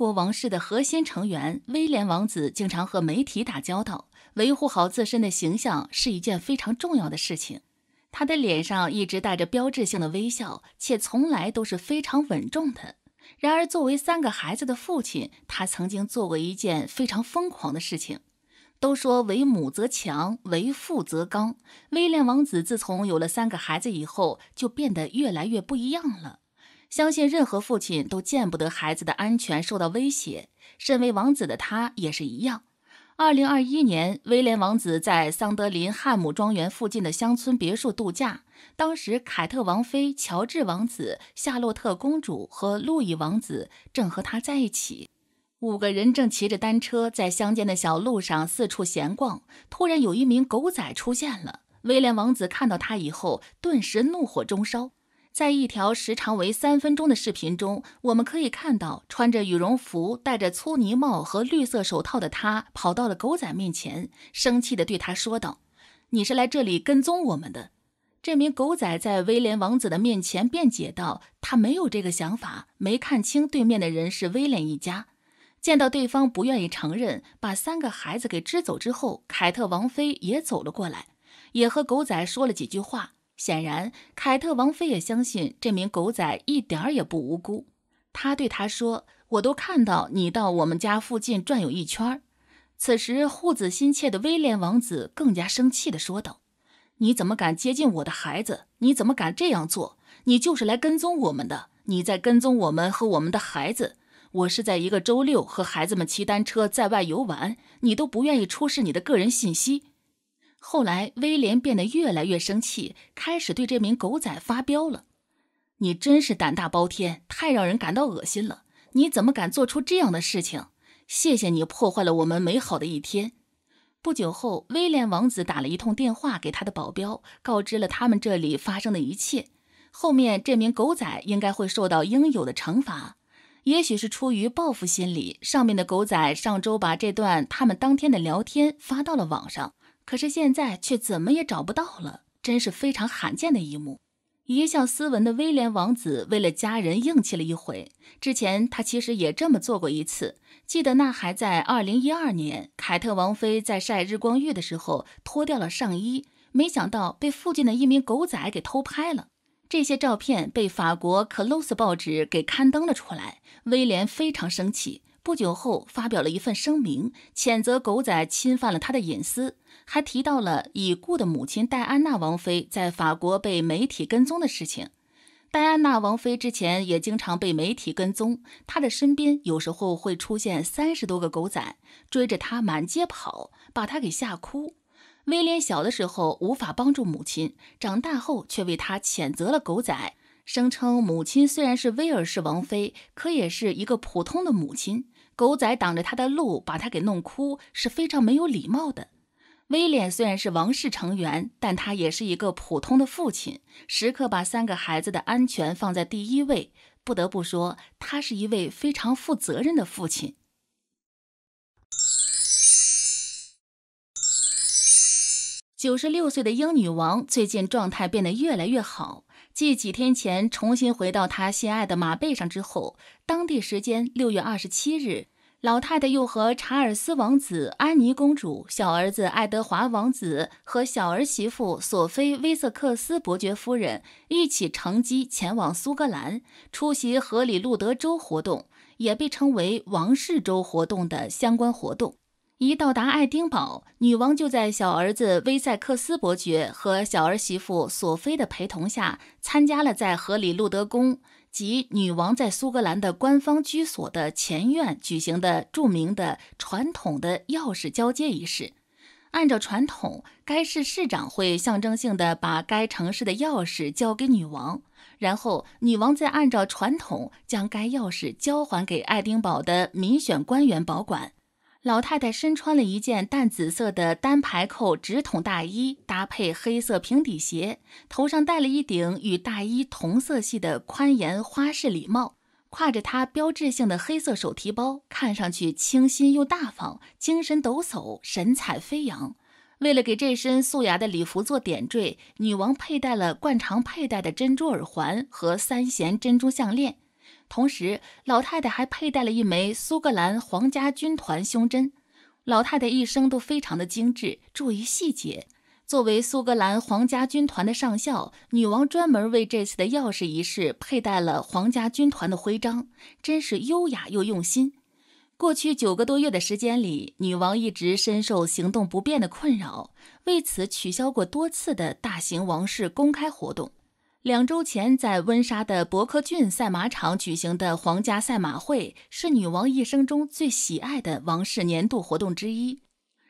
国王室的核心成员威廉王子经常和媒体打交道，维护好自身的形象是一件非常重要的事情。他的脸上一直带着标志性的微笑，且从来都是非常稳重的。然而，作为三个孩子的父亲，他曾经做过一件非常疯狂的事情。都说为母则强，为父则刚。威廉王子自从有了三个孩子以后，就变得越来越不一样了。相信任何父亲都见不得孩子的安全受到威胁，身为王子的他也是一样。二零二一年，威廉王子在桑德林汉姆庄园附近的乡村别墅度假，当时凯特王妃、乔治王子、夏洛特公主和路易王子正和他在一起，五个人正骑着单车在乡间的小路上四处闲逛。突然，有一名狗仔出现了，威廉王子看到他以后，顿时怒火中烧。在一条时长为三分钟的视频中，我们可以看到穿着羽绒服、戴着粗呢帽和绿色手套的他跑到了狗仔面前，生气地对他说道：“你是来这里跟踪我们的。”这名狗仔在威廉王子的面前辩解道：“他没有这个想法，没看清对面的人是威廉一家。”见到对方不愿意承认把三个孩子给支走之后，凯特王妃也走了过来，也和狗仔说了几句话。显然，凯特王妃也相信这名狗仔一点儿也不无辜。他对他说：“我都看到你到我们家附近转悠一圈儿。”此时，护子心切的威廉王子更加生气地说道：“你怎么敢接近我的孩子？你怎么敢这样做？你就是来跟踪我们的！你在跟踪我们和我们的孩子！我是在一个周六和孩子们骑单车在外游玩，你都不愿意出示你的个人信息。”后来，威廉变得越来越生气，开始对这名狗仔发飙了。你真是胆大包天，太让人感到恶心了！你怎么敢做出这样的事情？谢谢你破坏了我们美好的一天。不久后，威廉王子打了一通电话给他的保镖，告知了他们这里发生的一切。后面这名狗仔应该会受到应有的惩罚。也许是出于报复心理，上面的狗仔上周把这段他们当天的聊天发到了网上。可是现在却怎么也找不到了，真是非常罕见的一幕。一向斯文的威廉王子为了家人硬气了一回。之前他其实也这么做过一次，记得那还在2012年，凯特王妃在晒日光浴的时候脱掉了上衣，没想到被附近的一名狗仔给偷拍了。这些照片被法国《Close》报纸给刊登了出来，威廉非常生气。不久后，发表了一份声明，谴责狗仔侵犯了他的隐私，还提到了已故的母亲戴安娜王妃在法国被媒体跟踪的事情。戴安娜王妃之前也经常被媒体跟踪，她的身边有时候会出现三十多个狗仔追着她满街跑，把她给吓哭。威廉小的时候无法帮助母亲，长大后却为她谴责了狗仔。声称母亲虽然是威尔士王妃，可也是一个普通的母亲。狗仔挡着他的路，把他给弄哭，是非常没有礼貌的。威廉虽然是王室成员，但他也是一个普通的父亲，时刻把三个孩子的安全放在第一位。不得不说，他是一位非常负责任的父亲。九十六岁的英女王最近状态变得越来越好。继几天前重新回到她心爱的马背上之后，当地时间六月二十七日，老太太又和查尔斯王子、安妮公主、小儿子爱德华王子和小儿媳妇索菲·威瑟克斯伯爵夫人一起乘机前往苏格兰，出席荷里路德州活动，也被称为王室州活动的相关活动。一到达爱丁堡，女王就在小儿子威塞克斯伯爵和小儿媳妇索菲的陪同下，参加了在荷里路德宫及女王在苏格兰的官方居所的前院举行的著名的传统的钥匙交接仪式。按照传统，该市市长会象征性的把该城市的钥匙交给女王，然后女王再按照传统将该钥匙交还给爱丁堡的民选官员保管。老太太身穿了一件淡紫色的单排扣直筒大衣，搭配黑色平底鞋，头上戴了一顶与大衣同色系的宽檐花式礼帽，挎着她标志性的黑色手提包，看上去清新又大方，精神抖擞，神采飞扬。为了给这身素雅的礼服做点缀，女王佩戴了惯常佩戴的珍珠耳环和三弦珍珠项链。同时，老太太还佩戴了一枚苏格兰皇家军团胸针。老太太一生都非常的精致，注意细节。作为苏格兰皇家军团的上校，女王专门为这次的钥匙仪式佩戴了皇家军团的徽章，真是优雅又用心。过去九个多月的时间里，女王一直深受行动不便的困扰，为此取消过多次的大型王室公开活动。两周前，在温莎的伯克郡赛马场举行的皇家赛马会，是女王一生中最喜爱的王室年度活动之一。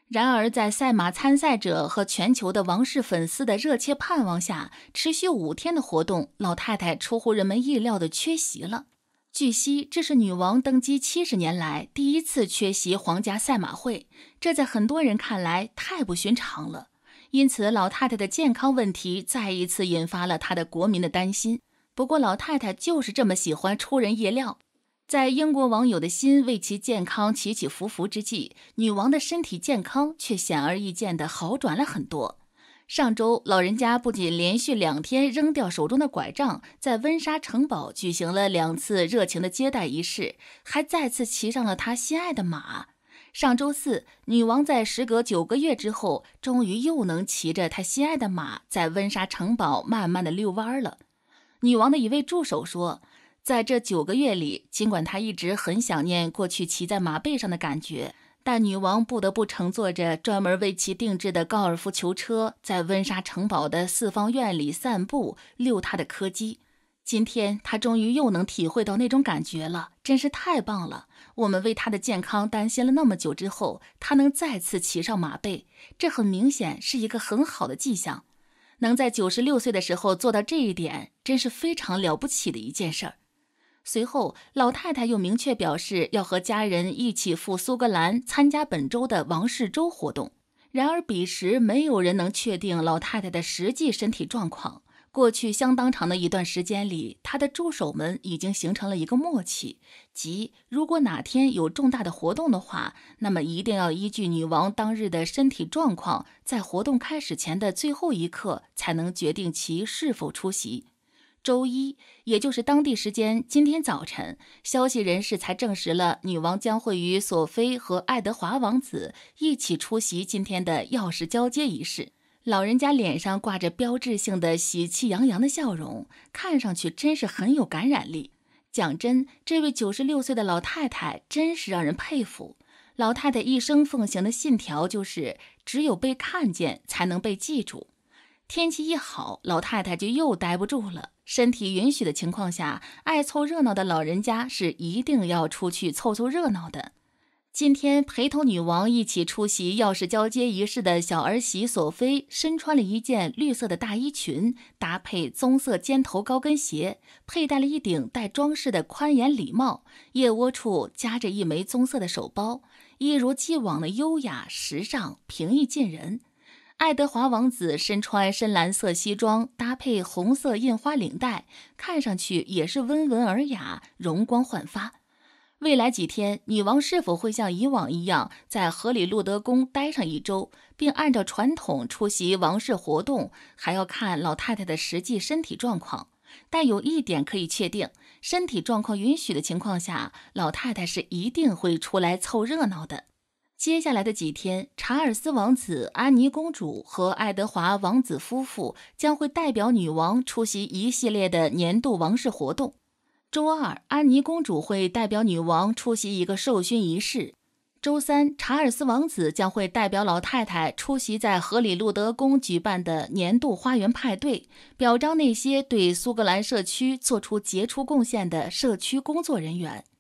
然而，在赛马参赛者和全球的王室粉丝的热切盼望下，持续五天的活动，老太太出乎人们意料的缺席了。据悉，这是女王登基七十年来第一次缺席皇家赛马会，这在很多人看来太不寻常了。因此，老太太的健康问题再一次引发了他的国民的担心。不过，老太太就是这么喜欢出人意料。在英国网友的心为其健康起起伏伏之际，女王的身体健康却显而易见的好转了很多。上周，老人家不仅连续两天扔掉手中的拐杖，在温莎城堡举行了两次热情的接待仪式，还再次骑上了他心爱的马。上周四，女王在时隔九个月之后，终于又能骑着她心爱的马，在温莎城堡慢慢的遛弯了。女王的一位助手说，在这九个月里，尽管她一直很想念过去骑在马背上的感觉，但女王不得不乘坐着专门为其定制的高尔夫球车，在温莎城堡的四方院里散步遛她的柯基。今天他终于又能体会到那种感觉了，真是太棒了！我们为他的健康担心了那么久，之后他能再次骑上马背，这很明显是一个很好的迹象。能在九十六岁的时候做到这一点，真是非常了不起的一件事儿。随后，老太太又明确表示要和家人一起赴苏格兰参加本周的王室周活动。然而，彼时没有人能确定老太太的实际身体状况。过去相当长的一段时间里，他的助手们已经形成了一个默契，即如果哪天有重大的活动的话，那么一定要依据女王当日的身体状况，在活动开始前的最后一刻才能决定其是否出席。周一，也就是当地时间今天早晨，消息人士才证实了女王将会与索菲和爱德华王子一起出席今天的钥匙交接仪式。老人家脸上挂着标志性的喜气洋洋的笑容，看上去真是很有感染力。讲真，这位九十六岁的老太太真是让人佩服。老太太一生奉行的信条就是：只有被看见，才能被记住。天气一好，老太太就又待不住了。身体允许的情况下，爱凑热闹的老人家是一定要出去凑凑热闹的。今天陪同女王一起出席钥匙交接仪式的小儿媳索菲，身穿了一件绿色的大衣裙，搭配棕色尖头高跟鞋，佩戴了一顶带装饰的宽檐礼帽，腋窝处夹着一枚棕色的手包，一如既往的优雅、时尚、平易近人。爱德华王子身穿深蓝色西装，搭配红色印花领带，看上去也是温文尔雅、容光焕发。未来几天，女王是否会像以往一样在河里路德宫待上一周，并按照传统出席王室活动，还要看老太太的实际身体状况。但有一点可以确定：身体状况允许的情况下，老太太是一定会出来凑热闹的。接下来的几天，查尔斯王子、安妮公主和爱德华王子夫妇将会代表女王出席一系列的年度王室活动。周二，安妮公主会代表女王出席一个授勋仪式。周三，查尔斯王子将会代表老太太出席在荷里路德宫举办的年度花园派对，表彰那些对苏格兰社区做出杰出贡献的社区工作人员。